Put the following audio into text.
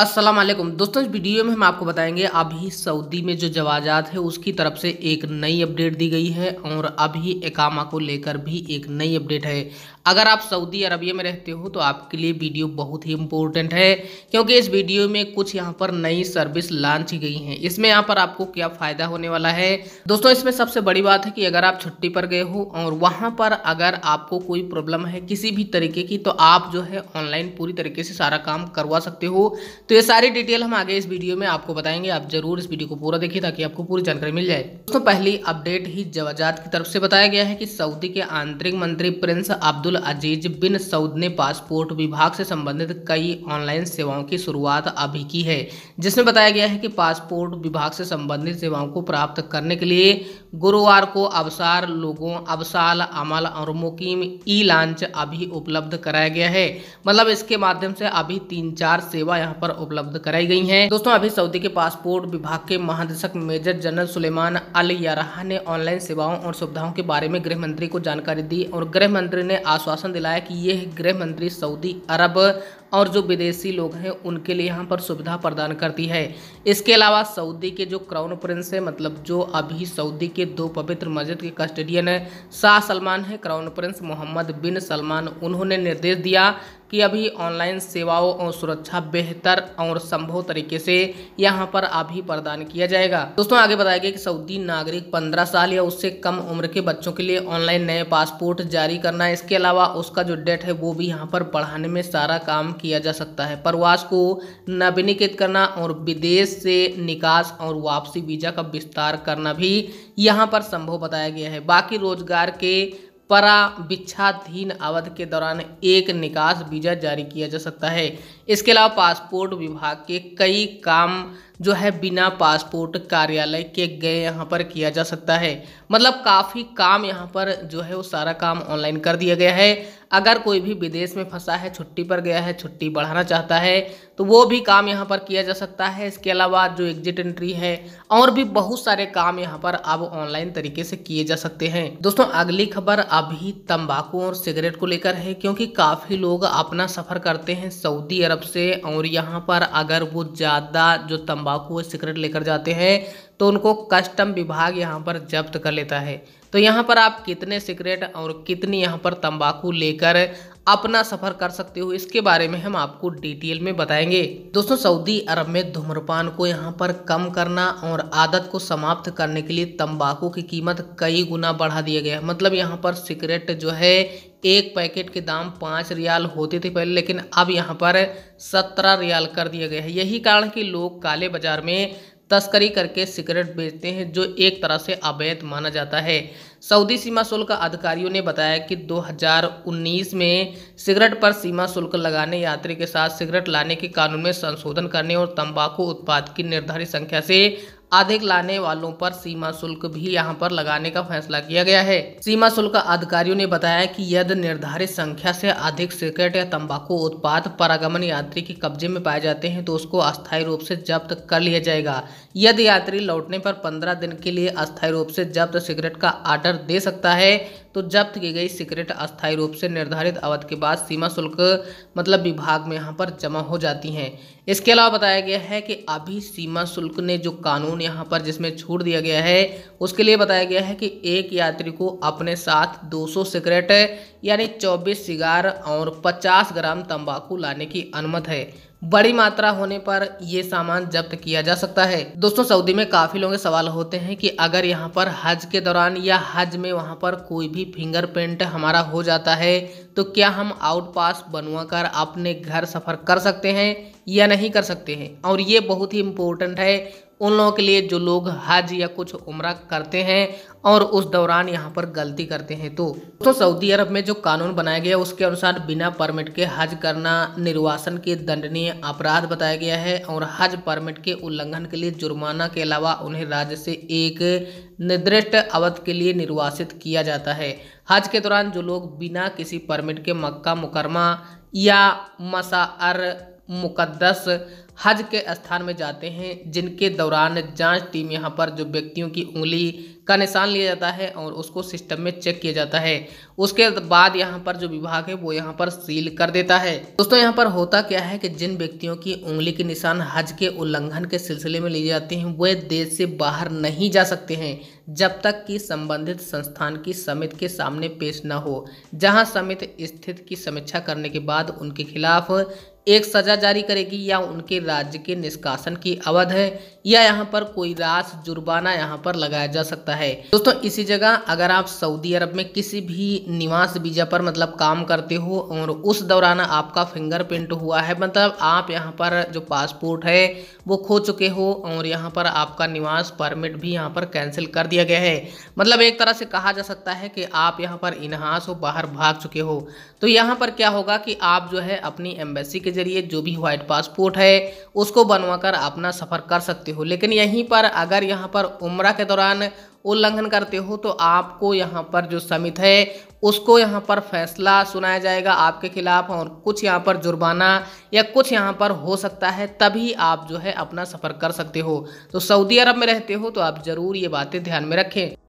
अस्सलाम वालेकुम दोस्तों इस वीडियो में हम आपको बताएंगे अभी सऊदी में जो जवाजात है उसकी तरफ से एक नई अपडेट दी गई है और अभी एकामा को लेकर भी एक नई अपडेट है अगर आप सऊदी अरबिया में रहते हो तो आपके लिए वीडियो बहुत ही इंपॉर्टेंट है क्योंकि इस वीडियो में कुछ यहाँ पर नई सर्विस लॉन्च गई हैं इसमें यहाँ पर आपको क्या फ़ायदा होने वाला है दोस्तों इसमें सबसे बड़ी बात है कि अगर आप छुट्टी पर गए हो और वहाँ पर अगर आपको कोई प्रॉब्लम है किसी भी तरीके की तो आप जो है ऑनलाइन पूरी तरीके से सारा काम करवा सकते हो तो ये सारी डिटेल हम आगे इस वीडियो में आपको बताएंगे आप जरूर इस वीडियो को पूरा देखिए ताकि आपको पूरी जानकारी मिल जाए दोस्तों पहली अपडेट ही जवाजात की तरफ से बताया गया है कि सऊदी के आंतरिक मंत्री prince Abdul Abdul Aziz bin Saud ने पासपोर्ट विभाग से संबंधित कई ऑनलाइन सेवाओं की शुरुआत अभी की है जिसमें बताया गया है कि पासपोर्ट विभाग से संबंधित सेवाओं को प्राप्त करने के लिए गुरुवार को अवसार लोगों अवसाल अमल और मुकीम ई लॉन्च अभी उपलब्ध कराया गया है मतलब इसके माध्यम से अभी तीन चार सेवा यहाँ पर उपलब्ध कराई गई है दोस्तों अभी सऊदी के पासपोर्ट विभाग के महानिदेशक मेजर जनरल सुलेमान अल यारहा ने ऑनलाइन सेवाओं और सुविधाओं के बारे में गृह मंत्री को जानकारी दी और गृह मंत्री ने आज आश्वासन दिलाया कि यह गृह मंत्री सऊदी अरब और जो विदेशी लोग हैं उनके लिए यहाँ पर सुविधा प्रदान करती है इसके अलावा सऊदी के जो क्राउन प्रिंस है मतलब जो अभी सऊदी के दो पवित्र मस्जिद के कस्टडियन हैं शाह सलमान है crown prince Mohammed bin Salman उन्होंने निर्देश दिया कि अभी ऑनलाइन सेवाओं और सुरक्षा बेहतर और संभव तरीके से यहाँ पर अभी प्रदान किया जाएगा दोस्तों आगे बताया गया कि सऊदी नागरिक 15 साल या उससे कम उम्र के बच्चों के लिए ऑनलाइन नए पासपोर्ट जारी करना इसके अलावा उसका जो डेट है वो भी यहाँ पर बढ़ाने में सारा काम किया जा सकता है प्रवास को नवीनीकृत करना और विदेश से निकास और वापसी वीज़ा का विस्तार करना भी यहाँ पर संभव बताया गया है बाकी रोजगार के पराविच्छाधीन अवधि के दौरान एक निकास वीज़ा जारी किया जा सकता है इसके अलावा पासपोर्ट विभाग के कई काम जो है बिना पासपोर्ट कार्यालय के गए यहाँ पर किया जा सकता है मतलब काफ़ी काम यहाँ पर जो है वो सारा काम ऑनलाइन कर दिया गया है अगर कोई भी विदेश में फंसा है छुट्टी पर गया है छुट्टी बढ़ाना चाहता है तो वो भी काम यहाँ पर किया जा सकता है इसके अलावा जो एग्जिट एंट्री है और भी बहुत सारे काम यहाँ पर अब ऑनलाइन तरीके से किए जा सकते हैं दोस्तों अगली खबर अभी तम्बाकू और सिगरेट को लेकर है क्योंकि काफ़ी लोग अपना सफ़र करते हैं सऊदी अरब से और यहाँ पर अगर वो ज़्यादा जो तम्बा तंबाकू और सिगरेट लेकर जाते हैं तो उनको कस्टम विभाग यहाँ पर जब्त कर लेता है तो यहाँ पर आप कितने सिगरेट और कितनी यहाँ पर तंबाकू लेकर अपना सफ़र कर सकते हो इसके बारे में हम आपको डिटेल में बताएंगे दोस्तों सऊदी अरब में धूम्रपान को यहाँ पर कम करना और आदत को समाप्त करने के लिए तंबाकू की कीमत कई गुना बढ़ा दिया गया मतलब यहाँ पर सिगरेट जो है एक पैकेट के दाम पाँच रियाल होते थे पहले लेकिन अब यहाँ पर सत्रह रियाल कर दिया गया है यही कारण कि लोग काले बाजार में तस्करी करके सिगरेट बेचते हैं जो एक तरह से अवैध माना जाता है सऊदी सीमा शुल्क अधिकारियों ने बताया कि 2019 में सिगरेट पर सीमा शुल्क लगाने यात्री के साथ सिगरेट लाने के कानून में संशोधन करने और तंबाकू उत्पाद की निर्धारित संख्या से अधिक लाने वालों पर सीमा शुल्क भी यहां पर लगाने का फैसला किया गया है सीमा शुल्क अधिकारियों ने बताया कि यदि निर्धारित संख्या से अधिक सिगरेट या तंबाकू उत्पाद परागमन यात्री के कब्जे में पाए जाते हैं तो उसको अस्थायी रूप से जब्त कर लिया जाएगा यदि यात्री लौटने पर पंद्रह दिन के लिए अस्थायी रूप से जब्त सिगरेट का आर्डर दे सकता है तो जब्त की गई सिगरेट अस्थायी रूप से निर्धारित अवधि के बाद सीमा शुल्क मतलब विभाग में यहाँ पर जमा हो जाती हैं इसके अलावा बताया गया है कि अभी सीमा शुल्क ने जो कानून यहाँ पर जिसमें छूट दिया गया है उसके लिए बताया गया है कि एक यात्री को अपने साथ 200 सिगरेट यानी 24 सिगार और 50 ग्राम तंबाकू लाने की अनुमत है बड़ी मात्रा होने पर ये सामान जब्त किया जा सकता है दोस्तों सऊदी में काफी लोगों के सवाल होते हैं कि अगर यहाँ पर हज के दौरान या हज में वहाँ पर कोई भी फिंगरप्रिंट हमारा हो जाता है तो क्या हम आउट पास बनवा कर अपने घर सफर कर सकते हैं या नहीं कर सकते हैं और ये बहुत ही इम्पोर्टेंट है उन लोगों के लिए जो लोग हज या कुछ उम्र करते हैं और उस दौरान यहाँ पर गलती करते हैं तो तो सऊदी अरब में जो कानून बनाया गया उसके अनुसार बिना परमिट के हज करना निर्वासन के दंडनीय अपराध बताया गया है और हज परमिट के उल्लंघन के लिए जुर्माना के अलावा उन्हें राज्य से एक निर्दिष्ट अवध के लिए निर्वासित किया जाता है हज के दौरान जो लोग बिना किसी परमिट के मक्का मुकरमा या मसा मुकद्दस हज के स्थान में जाते हैं जिनके दौरान जांच टीम यहां पर जो व्यक्तियों की उंगली का निशान लिया जाता है और उसको सिस्टम में चेक किया जाता है उसके बाद यहाँ पर जो विभाग है वो यहां पर सील कर देता है दोस्तों यहां पर होता क्या है कि जिन व्यक्तियों की उंगली के निशान हज के उल्लंघन के सिलसिले में लिए जाते हैं वे देश से बाहर नहीं जा सकते हैं जब तक कि संबंधित संस्थान की समिति के सामने पेश न हो जहाँ समिति स्थिति की समीक्षा करने के बाद उनके खिलाफ एक सजा जारी करेगी या उनके राज्य के निष्कासन की अवध है या यहाँ पर कोई रास जुर्माना यहाँ पर लगाया जा सकता है दोस्तों इसी जगह अगर आप सऊदी अरब में किसी भी निवास वीजा पर मतलब काम करते हो और उस दौरान आपका फिंगरप्रिंट हुआ है मतलब आप यहाँ पर जो पासपोर्ट है वो खो चुके हो और यहाँ पर आपका निवास परमिट भी यहाँ पर कैंसिल कर दिया गया है मतलब एक तरह से कहा जा सकता है कि आप यहाँ पर इनहास हो बाहर भाग चुके हो तो यहाँ पर क्या होगा कि आप जो है अपनी एम्बेसी के के ज़रिए जो भी व्हाइट पासपोर्ट है उसको बनवाकर अपना सफ़र कर सकते हो लेकिन यहीं पर अगर यहाँ पर उम्र के दौरान उल्लंघन करते हो तो आपको यहाँ पर जो समित है उसको यहाँ पर फैसला सुनाया जाएगा आपके खिलाफ और कुछ यहाँ पर जुर्माना या कुछ यहाँ पर हो सकता है तभी आप जो है अपना सफ़र कर सकते हो तो सऊदी अरब में रहते हो तो आप ज़रूर ये बातें ध्यान में रखें